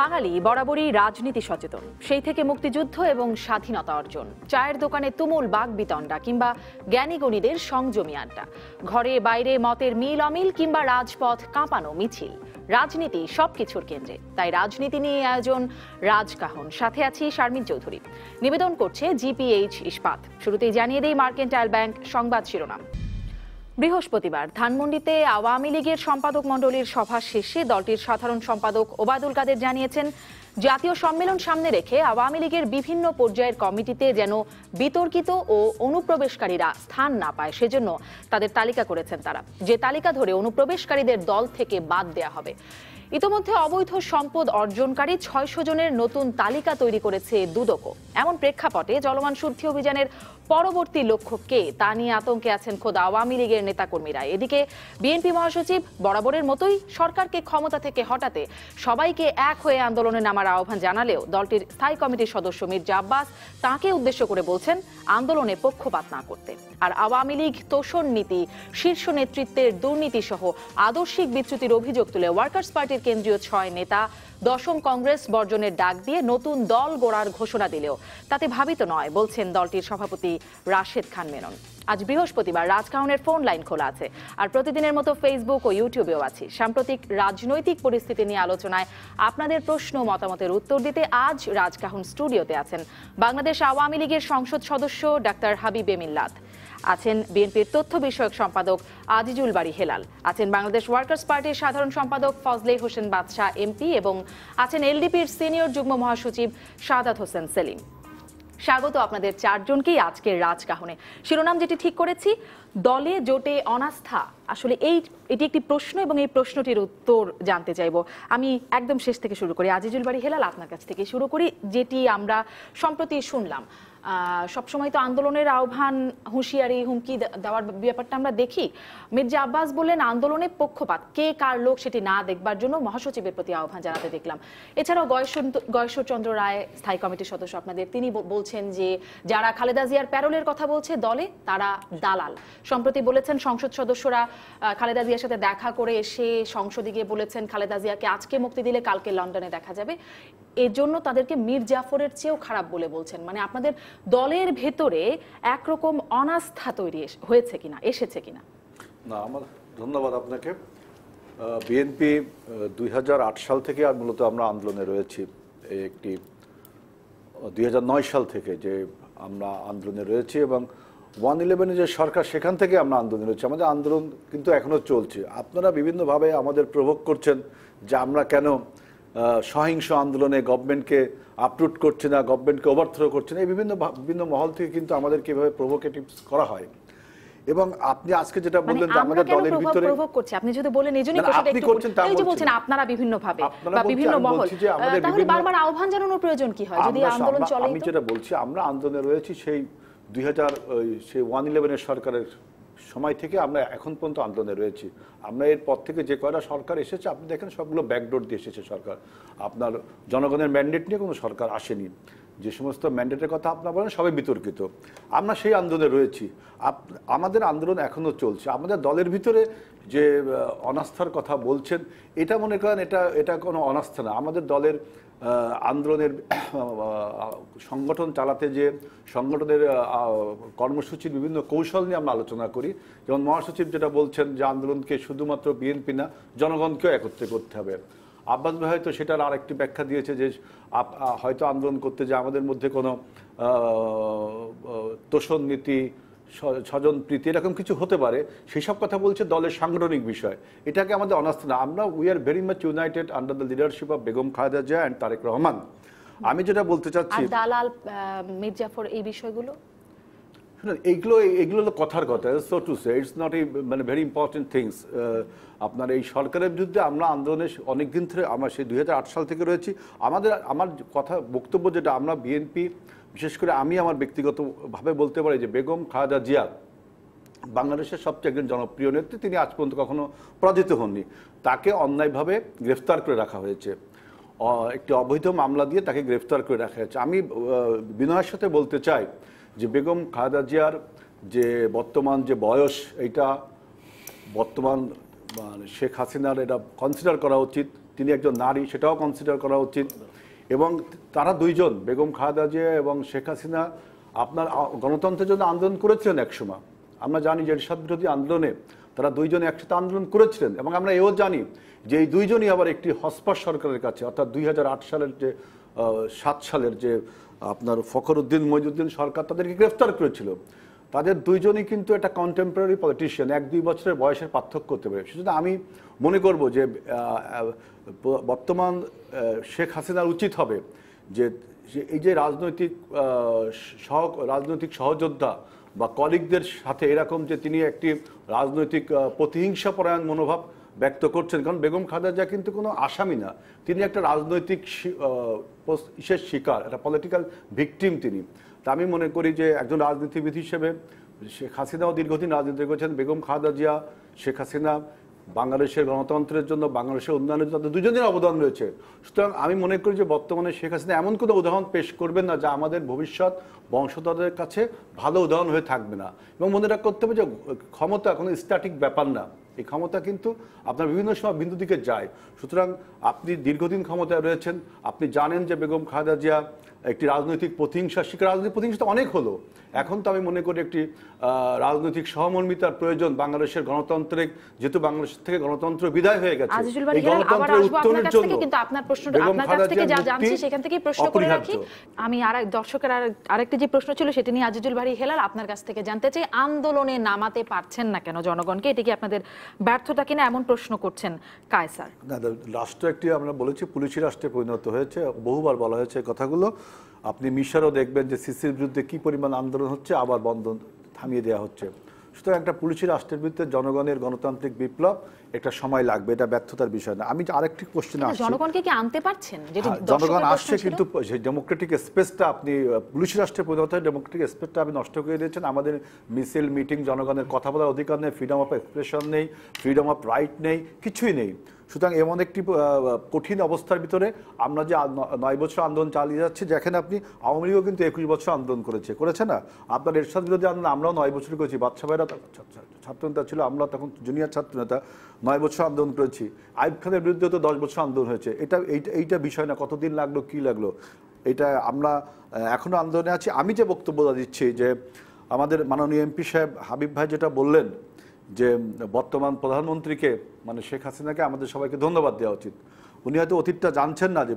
বাঙালি বরাবরই রাজনীতি সচেতন সেই থেকে মুক্তিযুদ্ধ এবং স্বাধীনতা অর্জন চায়ের দোকানে তুমুল বাগ বিতণ্ডা কিংবা জ্ঞানীগণীদের সংযমী আড্ডা ঘরে বাইরে মতের মিল অমিল কিংবা রাজপথ কাঁপানো মিছিল রাজনীতি সবকিছুর কেন্দ্রে তাই রাজনীতি নিয়ে আয়োজন রাজকাহন সাথে আছি শারমিন চৌধুরী নিবেদন করছে জিপিএইচ ইস্পাত শুরুতেই জানিয়ে দেই মার্কেন্টাইল ব্যাংক সংবাদ শিরোনাম বৃহস্পতিবার ধানমন্ডিতে আওয়ামী লীগের সম্পাদক মণ্ডলীর সভা শেষে দলটির সাধারণ সম্পাদক ওবায়দুল কাদের জানিয়েছেন জাতীয় সম্মেলন সামনে রেখে আওয়ামী লীগের বিভিন্ন পর্যায়ের কমিটিতে যেন বিতর্কিত ও অনুপ্রবেশকারীরা স্থান না পায় সেজন্য তাদের তালিকা করেছেন তারা যে তালিকা ধরে অনুপ্রবেশকারীদের দল থেকে বাদ দেয়া হবে ইতোমধ্যে অবৈধ সম্পদ অর্জনকারী ছয়শ জনের নতুন তালিকা তৈরি করেছে দুদকও এমন প্রেক্ষাপটে জলমান শুদ্ধি অভিযানের পরবর্তী লক্ষ্য কে তা নিয়ে আতঙ্কে আছেন খোদ আওয়ামী লীগের নেতাকর্মীরা এদিকে বিএনপি মহাসচিব বরাবরের মতোই সরকারকে ক্ষমতা থেকে হটাতে সবাইকে এক হয়ে আন্দোলনে নামার আহ্বান জানালেও দলটির স্থায়ী কমিটির সদস্য মির্জা আব্বাস তাঁকে উদ্দেশ্য করে বলছেন আন্দোলনে পক্ষপাত না করতে আর আওয়ামী লীগ তোষণ নীতি শীর্ষ নেতৃত্বের দুর্নীতি সহ আদর্শিক বিচ্যুতির অভিযোগ তুলে ওয়ার্কার্স পার্টির কেন্দ্রীয় ছয় নেতা দশম কংগ্রেস বর্জনের ডাক দিয়ে নতুন দল গোড়ার ঘোষণা দিলেও তাতে ভাবিত নয় বলছেন দলটির সভাপতি রাশেদ খান মেনন আজ বৃহস্পতিবার রাজকাহনের ফোন লাইন খোলা আছে আর প্রতিদিনের মতো ফেসবুক ও ইউটিউবেও আছি সাম্প্রতিক রাজনৈতিক পরিস্থিতি নিয়ে আলোচনায় আপনাদের প্রশ্ন মতামতের উত্তর দিতে আজ রাজকাহন স্টুডিওতে আছেন বাংলাদেশ আওয়ামী লীগের সংসদ সদস্য ডাক্তার হাবিব এমিল্লাত আছেন বিএনপির তথ্য বিষয়ক সম্পাদক আজিজুল বাড়ি হেলাল আছেন বাংলাদেশ ওয়ার্কার্স পার্টির সাধারণ সম্পাদক ফজলে হোসেন বাদশাহ এমপি এবং আছেন এলডিপির সিনিয়র যুগ্ম মহাসচিব সাদাত হোসেন সেলিম স্বাগত আপনাদের চারজনকেই আজকের রাজকাহনে শিরোনাম যেটি ঠিক করেছি দলে জোটে অনাস্থা আসলে এই এটি একটি প্রশ্ন এবং এই প্রশ্নটির উত্তর জানতে চাইব আমি একদম শেষ থেকে শুরু করি আজিজুল বাড়ি হেলাল আপনার কাছ থেকে শুরু করি যেটি আমরা সম্প্রতি শুনলাম সবসময় তো আন্দোলনের আহ্বান হুঁশিয়ারি হুমকি দেওয়ার ব্যাপারটা আমরা দেখি মির্জা আব্বাস বললেন আন্দোলনের পক্ষপাত কে কার লোক সেটি না দেখবার জন্য মহাসচিবের প্রতি আহ্বান জানাতে দেখলাম এছাড়াও গয়েশ্বরচন্দ্র রায় স্থায়ী কমিটির সদস্য আপনাদের তিনি বলছেন যে যারা খালেদা জিয়ার প্যারোলের কথা বলছে দলে তারা দালাল সম্প্রতি বলেছেন সংসদ সদস্যরা খালেদা জিয়ার সাথে দেখা করে এসে সংসদে গিয়ে বলেছেন খালেদা জিয়াকে আজকে মুক্তি দিলে কালকে লন্ডনে দেখা যাবে এজন্য তাদেরকে মীর জাফরের চেয়েও খারাপ বলে বলছেন মানে আপনাদের দলের ভেতরে একরকম অনাস্থা তৈরি হয়েছে কিনা এসেছে কিনা না আমার ধন্যবাদ আপনাকে বিএনপি দুই সাল থেকে আর মূলত আমরা আন্দোলনে রয়েছি একটি দুই সাল থেকে যে আমরা আন্দোলনে রয়েছি এবং ওয়ান ইলেভেনে যে সরকার সেখান থেকে আমরা আন্দোলনে রয়েছি আমাদের আন্দোলন কিন্তু এখনও চলছে আপনারা বিভিন্নভাবে আমাদের প্রভোগ করছেন যে আমরা কেন সহিংস আন্দোলনে গভর্নমেন্টকে আপলোড করছে না গভর্নমেন্টকে ওভারথ্রো করছে না এই বিভিন্ন বিভিন্ন মহল থেকে কিন্তু আমাদেরকে এভাবে প্রভোকেটিভ করা হয় এবং আপনি আজকে যেটা মানে বললেন যে আমাদের দলের ভিতরে প্রভাব করছে আপনি যদি বলেন এইজন্য মানে একটু করছেন তাই যে বলছেন আপনারা বিভিন্ন ভাবে বা বিভিন্ন মহল তাহলে বারবার আহ্বান জানানোর প্রয়োজন কি হয় যদি আন্দোলন চলে আমি যেটা বলছি আমরা আন্দোলনে রয়েছি সেই 2000 সেই 111 এর সরকারের সময় থেকে আমরা এখন পর্যন্ত আন্দোলনে রয়েছি আমরা এর পর থেকে যে কয়টা সরকার এসেছে আপনি দেখেন সবগুলো ব্যাকডোর দিয়ে এসেছে সরকার আপনার জনগণের ম্যান্ডেট নিয়ে কোনো সরকার আসেনি যে সমস্ত ম্যান্ডেটের কথা আপনার বলেন সবাই বিতর্কিত আমরা সেই আন্দোলনে রয়েছি আমাদের আন্দোলন এখনও চলছে আমাদের দলের ভিতরে যে অনাস্থার কথা বলছেন এটা মনে করেন এটা এটা কোনো অনাস্থা না আমাদের দলের আন্দোলনের সংগঠন চালাতে যে সংগঠনের কর্মসূচির বিভিন্ন কৌশল নিয়ে আমরা আলোচনা করি যেমন মহাসচিব যেটা বলছেন যে আন্দোলনকে শুধুমাত্র বিএনপি না জনগণকেও একত্রে করতে হবে আব্বাস ভাই হয়তো সেটার আরেকটি ব্যাখ্যা দিয়েছে যে হয়তো আন্দোলন করতে যে আমাদের মধ্যে কোনো তোষণ নীতি স্বজন প্রীতি এরকম কিছু হতে পারে সেসব কথা বলছে দলের সাংগঠনিক বিষয় এটাকে আমাদের অনাস্থা না আমরা we are very much united under the leadership of Begum Khaleda Zia and Tarique Rahman আমি যেটা বলতে চাচ্ছি দালাল মির্জাফর এই বিষয়গুলো এইগুলো এইগুলো হলো কথার কথা so to say it's not a মানে ভেরি ইম্পর্টেন্ট থিংস আপনার এই সরকারের বিরুদ্ধে আমরা আন্দোলনে অনেক দিন ধরে আমরা সেই দুই সাল থেকে রয়েছি আমাদের আমার কথা বক্তব্য যেটা আমরা বিএনপি বিশেষ করে আমি আমার ব্যক্তিগতভাবে বলতে পারি যে বেগম খাজা জিয়া বাংলাদেশের সবচেয়ে একজন জনপ্রিয় নেত্রী তিনি আজ পর্যন্ত কখনো পরাজিত হননি তাকে অন্যায়ভাবে গ্রেফতার করে রাখা হয়েছে একটি অবৈধ মামলা দিয়ে তাকে গ্রেফতার করে রাখা হয়েছে আমি বিনয়ের সাথে বলতে চাই যে বেগম খাজা জিয়ার যে বর্তমান যে বয়স এটা বর্তমান মানে শেখ হাসিনার এটা কনসিডার করা উচিত তিনি একজন নারী সেটাও কনসিডার করা উচিত এবং তারা দুইজন বেগম খালেদা জিয়া এবং শেখ হাসিনা আপনার গণতন্ত্রের জন্য আন্দোলন করেছিলেন একসময় আমরা জানি যে এরশাদ বিরোধী আন্দোলনে তারা দুইজন একসাথে আন্দোলন করেছিলেন এবং আমরা এও জানি যে এই দুইজনই আবার একটি হসপাস সরকারের কাছে অর্থাৎ দুই সালের যে সাত সালের যে আপনার উদ্দিন মহিউদ্দিন সরকার তাদেরকে গ্রেফতার করেছিল তাদের দুইজনই কিন্তু একটা কন্টেম্পোরারি পলিটিশিয়ান এক দুই বছরের বয়সের পার্থক্য করতে পারে সেজন্য আমি মনে করব যে বর্তমান শেখ হাসিনার উচিত হবে যে এই যে রাজনৈতিক সহ রাজনৈতিক সহযোদ্ধা বা কলিগদের সাথে এরকম যে তিনি একটি রাজনৈতিক প্রতিহিংসাপরায়ণ মনোভাব ব্যক্ত করছেন কারণ বেগম খাদাজা কিন্তু কোনো আসামি না তিনি একটা রাজনৈতিক ইসের শিকার একটা পলিটিক্যাল ভিকটিম তিনি তা আমি মনে করি যে একজন রাজনীতিবিদ হিসেবে শেখ হাসিনাও দীর্ঘদিন রাজনীতি করেছেন বেগম খালেদা জিয়া শেখ হাসিনা বাংলাদেশের গণতন্ত্রের জন্য বাংলাদেশের উন্নয়নের জন্য দুজনের অবদান রয়েছে সুতরাং আমি মনে করি যে বর্তমানে শেখ হাসিনা এমন কোনো উদাহরণ পেশ করবেন না যা আমাদের ভবিষ্যৎ বংশধরদের কাছে ভালো উদাহরণ হয়ে থাকবে না এবং মনে রাখ করতে হবে যে ক্ষমতা কোনো স্ট্যাটিক ব্যাপার না এই ক্ষমতা কিন্তু আপনার বিভিন্ন সময় বিন্দু দিকে যায় সুতরাং আপনি দীর্ঘদিন ক্ষমতায় রয়েছেন আপনি জানেন যে বেগম খালেদা জিয়া একটি রাজনৈতিক প্রতিহিংসা শিক্ষা রাজনৈতিক প্রতিহিংসা অনেক হলো এখন তো আমি মনে করি একটি রাজনৈতিক সহমর্মিতার প্রয়োজন বাংলাদেশের গণতন্ত্রের যেহেতু বাংলাদেশ থেকে গণতন্ত্র বিদায় হয়ে গেছে এই গণতন্ত্রের উত্তোলনের জন্য কিন্তু আপনার প্রশ্নটা আপনার কাছ থেকে যা জানছি সেখান থেকেই প্রশ্ন করে রাখি আমি আর দর্শকের আরেকটি যে প্রশ্ন ছিল সেটি নিয়ে আজিজুল ভারি হেলাল আপনার কাছ থেকে জানতে চাই আন্দোলনে নামাতে পারছেন না কেন জনগণকে এটি কি আপনাদের ব্যর্থতা কিনা এমন প্রশ্ন করছেন কায়সার রাষ্ট্র একটি আমরা বলেছি পুলিশি রাষ্ট্রে পরিণত হয়েছে বহুবার বলা হয়েছে কথাগুলো আপনি মিশরও দেখবেন যে সিসির বিরুদ্ধে কি পরিমাণ আন্দোলন হচ্ছে আবার বন্ধ থামিয়ে দেওয়া হচ্ছে সুতরাং একটা পুলিশের রাষ্ট্রের বিরুদ্ধে জনগণের গণতান্ত্রিক বিপ্লব একটা সময় লাগবে এটা ব্যর্থতার বিষয় না আমি আরেকটি কোশ্চেন জনগণকে কি আনতে পারছেন হ্যাঁ, জনগণ আসছে কিন্তু ডেমোক্রেটিক স্পেসটা আপনি পুলিশ রাষ্ট্রের পরিণত হয় ডেমোক্রেটিক স্পেসটা আপনি নষ্ট করে দিয়েছেন আমাদের মিছিল মিটিং জনগণের কথা বলার অধিকার নেই ফ্রিডম অফ এক্সপ্রেশন নেই ফ্রিডম অফ রাইট নেই কিছুই নেই সুতরাং এমন একটি কঠিন অবস্থার ভিতরে আমরা যে নয় বছর আন্দোলন চালিয়ে যাচ্ছি যেখানে আপনি আওয়ামী লীগও কিন্তু একুশ বছর আন্দোলন করেছে করেছে না আপনার এরশাদ বিরোধী আন্দোলন আমরাও নয় বছর করেছি বাচ্চা ভাইরা ছাত্রনেতা ছিল আমরা তখন জুনিয়র ছাত্রনেতা নয় বছর আন্দোলন করেছি আইব খানের বিরুদ্ধে তো দশ বছর আন্দোলন হয়েছে এটা এইটা এইটা বিষয় না কতদিন লাগলো কি লাগলো এটা আমরা এখনও আন্দোলনে আছি আমি যে বক্তব্যটা দিচ্ছি যে আমাদের মাননীয় এমপি সাহেব হাবিব ভাই যেটা বললেন যে বর্তমান প্রধানমন্ত্রীকে মানে শেখ হাসিনাকে আমাদের সবাইকে ধন্যবাদ দেওয়া উচিত উনি হয়তো অতীতটা জানছেন না যে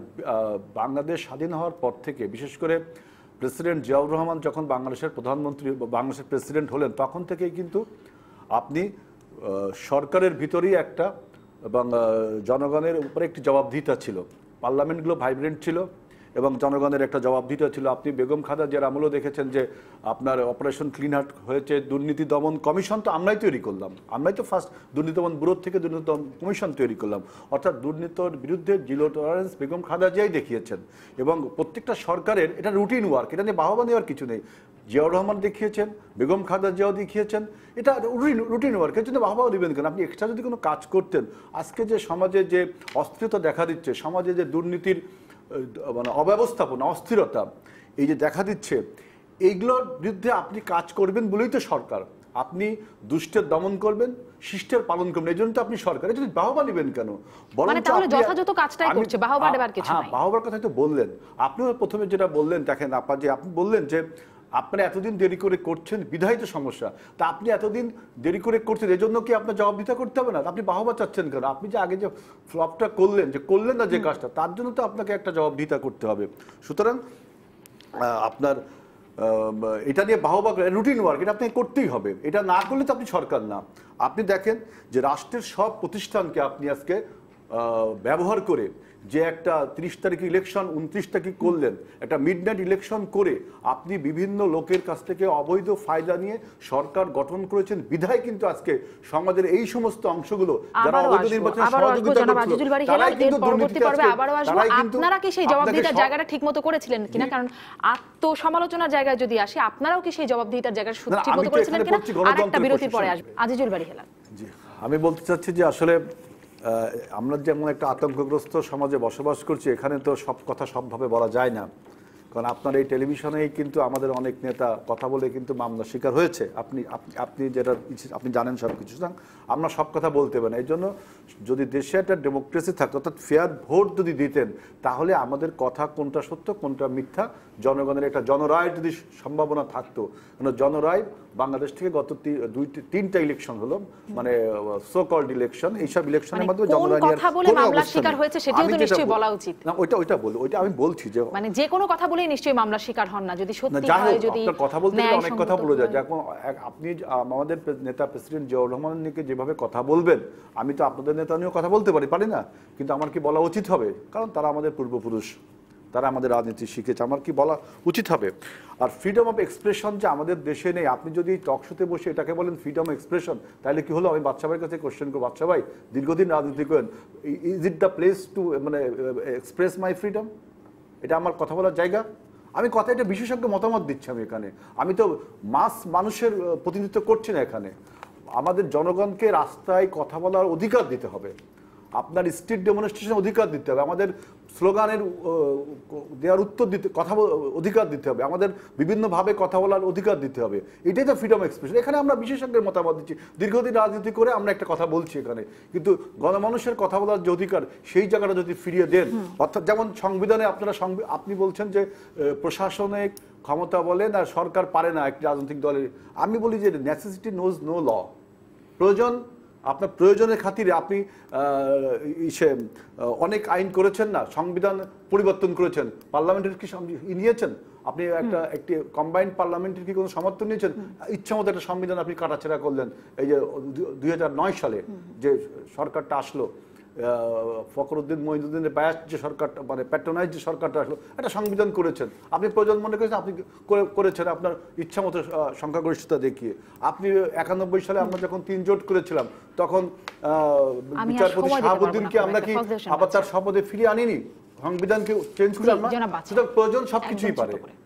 বাংলাদেশ স্বাধীন হওয়ার পর থেকে বিশেষ করে প্রেসিডেন্ট জিয়াউর রহমান যখন বাংলাদেশের প্রধানমন্ত্রী বাংলাদেশের প্রেসিডেন্ট হলেন তখন থেকেই কিন্তু আপনি সরকারের ভিতরেই একটা এবং জনগণের উপরে একটি জবাবদিহিতা ছিল পার্লামেন্টগুলো ভাইব্রেন্ট ছিল এবং জনগণের একটা জবাব দিতে ছিল আপনি বেগম খাদা যার আমলও দেখেছেন যে আপনার অপারেশন ক্লিন হার্ট হয়েছে দুর্নীতি দমন কমিশন তো আমরাই তৈরি করলাম আমরাই তো ফার্স্ট দুর্নীতি দমন ব্যুরো থেকে দুর্নীতি দমন কমিশন তৈরি করলাম অর্থাৎ দুর্নীতির বিরুদ্ধে জিরো টলারেন্স বেগম খাদা জিয়াই দেখিয়েছেন এবং প্রত্যেকটা সরকারের এটা রুটিন ওয়ার্ক এটা নিয়ে বাহবা নেওয়ার কিছু নেই জিয়াউর রহমান দেখিয়েছেন বেগম খাদা জিয়াও দেখিয়েছেন এটা রুটিন রুটিন ওয়ার্ক এর জন্য বাহবাও দেবেন কেন আপনি এক্সট্রা যদি কোনো কাজ করতেন আজকে যে সমাজে যে অস্থিরতা দেখা দিচ্ছে সমাজে যে দুর্নীতির মানে অব্যবস্থাপনা অস্থিরতা এই যে দেখা দিচ্ছে এইগুলোর বিরুদ্ধে আপনি কাজ করবেন বলেই তো সরকার আপনি দুষ্টের দমন করবেন শিষ্টের পালন করবেন এই জন্য তো আপনি সরকারের যদি বাহবা নেবেন কেন বাহবার কথা তো বললেন আপনিও প্রথমে যেটা বললেন দেখেন আপা যে আপনি বললেন যে আপনারা এতদিন দেরি করে করছেন বিধায়িত সমস্যা তা আপনি এতদিন দেরি করে করছেন এজন্য কি আপনার জবাবদিতা করতে হবে না আপনি বাহবা চাচ্ছেন কেন আপনি যে আগে যে ফ্লপটা করলেন যে করলেন না যে কাজটা তার জন্য তো আপনাকে একটা জবাবদিতা করতে হবে সুতরাং আপনার এটা নিয়ে বাহবা রুটিন ওয়ার্ক এটা আপনাকে করতেই হবে এটা না করলে তো আপনি সরকার না আপনি দেখেন যে রাষ্ট্রের সব প্রতিষ্ঠানকে আপনি আজকে ব্যবহার করে যে একটা ত্রিশ তারিখ ইলেকশন উনত্রিশ তারিখ করলেন একটা মিড ইলেকশন করে আপনি বিভিন্ন লোকের কাছ থেকে অবৈধ ফায়দা নিয়ে সরকার গঠন করেছেন বিধায় কিন্তু আজকে সমাজের এই সমস্ত অংশগুলো যারা অবৈধ তারাই কিন্তু আপনারা কি সেই জবাবদিহিতার জায়গাটা করেছিলেন কিনা কারণ আত্মসমালোচনার জায়গায় যদি আসে আপনারাও কি সেই জবাবদিহিতার জায়গা করেছিলেন কিনা বিরতির পরে আসবে আজিজুল বাড়ি হেলাল জি আমি বলতে চাচ্ছি যে আসলে আমরা যেমন একটা আতঙ্কগ্রস্ত সমাজে বসবাস করছি এখানে তো সব কথা সবভাবে বলা যায় না কারণ আপনার এই টেলিভিশনেই কিন্তু আমাদের অনেক নেতা কথা বলে কিন্তু মামলা শিকার হয়েছে আপনি আপনি যেটা আপনি জানেন সব কিছু সুতরাং আমরা সব কথা বলতে পারি না এই জন্য যদি দেশে একটা ডেমোক্রেসি থাকতো অর্থাৎ ফেয়ার ভোট যদি দিতেন তাহলে আমাদের কথা কোনটা সত্য কোনটা মিথ্যা জনগণের একটা জনরায় যদি সম্ভাবনা থাকতো জনরায় বাংলাদেশ থেকে গত দুই তিনটা ইলেকশন হলো মানে সো কল্ড ইলেকশন এইসব ইলেকশনের মানে মাধ্যমে কথা বলে মামলা শিকার হয়েছে সেটিও তো নিশ্চয়ই বলা উচিত না ওইটা ওইটা বলি ওইটা আমি বলছি যে মানে যে কোনো কথা বলেই নিশ্চয়ই মামলা শিকার হন না যদি সত্যি হয় যদি কথা বলতে গেলে অনেক কথা বলে যায় যেমন আপনি আমাদের নেতা প্রেসিডেন্ট জিয়াউর রহমানকে যেভাবে কথা বলবেন আমি তো আপনাদের নেতা নিয়েও কথা বলতে পারি পারি না কিন্তু আমার কি বলা উচিত হবে কারণ তারা আমাদের পূর্বপুরুষ তারা আমাদের রাজনীতি শিখেছে আমার কি বলা উচিত হবে আর ফ্রিডম অফ এক্সপ্রেশন যে আমাদের দেশে নেই আপনি যদি টকশোতে বসে এটাকে বলেন ফ্রিডম এক্সপ্রেশন তাহলে কি হলো আমি বাচ্চা ভাইয়ের কাছে কোশ্চেন করবো বাচ্চা ভাই দীর্ঘদিন রাজনীতি করেন is it the place to মানে এক্সপ্রেস মাই ফ্রিডম এটা আমার কথা বলার জায়গা আমি কথা এটা বিশেষজ্ঞ মতামত দিচ্ছি আমি এখানে আমি তো মাস মানুষের প্রতিনিধিত্ব করছি না এখানে আমাদের জনগণকে রাস্তায় কথা বলার অধিকার দিতে হবে আপনার স্ট্রিট ডেমনস্ট্রেশন অধিকার দিতে হবে আমাদের স্লোগানের দেওয়ার উত্তর দিতে কথা অধিকার দিতে হবে আমাদের বিভিন্নভাবে কথা বলার অধিকার দিতে হবে এটাই তো ফ্রিডম এক্সপ্রেশন এখানে আমরা বিশেষজ্ঞের মতামত দিচ্ছি দীর্ঘদিন রাজনীতি করে আমরা একটা কথা বলছি এখানে কিন্তু গণমানুষের কথা বলার যে অধিকার সেই জায়গাটা যদি ফিরিয়ে দেন অর্থাৎ যেমন সংবিধানে আপনারা আপনি বলছেন যে প্রশাসনে ক্ষমতা বলেন আর সরকার পারে না একটি রাজনৈতিক দলের আমি বলি যে নেসেসিটি নোজ নো ল প্রয়োজন আপনার প্রয়োজনের খাতিরে আপনি সে অনেক আইন করেছেন না সংবিধান পরিবর্তন করেছেন পার্লামেন্টের কি নিয়েছেন আপনি একটা একটি কম্বাইন্ড পার্লামেন্টের কি কোনো সমর্থন নিয়েছেন মতো একটা সংবিধান আপনি কাটাছেড়া করলেন এই যে দুই সালে যে সরকারটা আসলো ফখরুদ্দিন মহিনুদ্দিনের ব্যাস যে সরকারটা মানে প্যাট্রোনাইজ যে সরকারটা আসলো এটা সংবিধান করেছেন আপনি প্রয়োজন মনে করেছেন আপনি করেছেন আপনার ইচ্ছা মতো সংখ্যাগরিষ্ঠতা দেখিয়ে আপনি একানব্বই সালে আমরা যখন তিন জোট করেছিলাম তখন বিচারপতি শাহাবুদ্দিনকে আমরা কি আবার তার শপথে ফিরিয়ে আনিনি সংবিধানকে চেঞ্জ করে আমরা প্রয়োজন সবকিছুই পারে